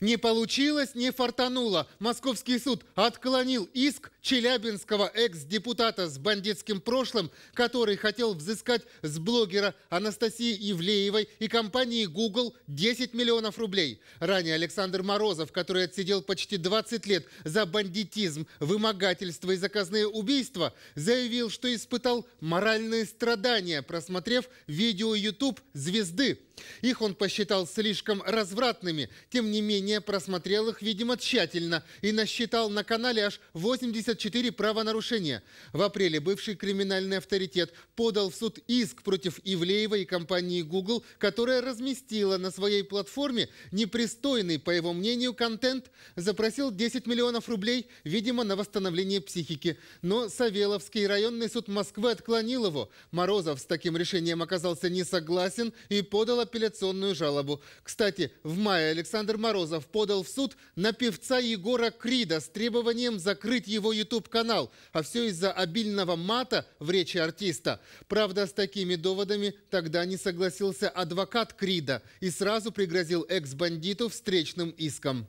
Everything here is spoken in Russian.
Не получилось, не фартануло. Московский суд отклонил иск челябинского экс-депутата с бандитским прошлым, который хотел взыскать с блогера Анастасии Ивлеевой и компании Google 10 миллионов рублей. Ранее Александр Морозов, который отсидел почти 20 лет за бандитизм, вымогательство и заказные убийства, заявил, что испытал моральные страдания, просмотрев видео YouTube звезды их он посчитал слишком развратными, тем не менее просмотрел их, видимо, тщательно и насчитал на канале аж 84 правонарушения. В апреле бывший криминальный авторитет подал в суд иск против Ивлеева и компании Google, которая разместила на своей платформе непристойный, по его мнению, контент, запросил 10 миллионов рублей, видимо, на восстановление психики. Но Савеловский районный суд Москвы отклонил его. Морозов с таким решением оказался не согласен и подал апелляционную жалобу. Кстати, в мае Александр Морозов подал в суд на певца Егора Крида с требованием закрыть его YouTube-канал. А все из-за обильного мата в речи артиста. Правда, с такими доводами тогда не согласился адвокат Крида и сразу пригрозил экс-бандиту встречным иском.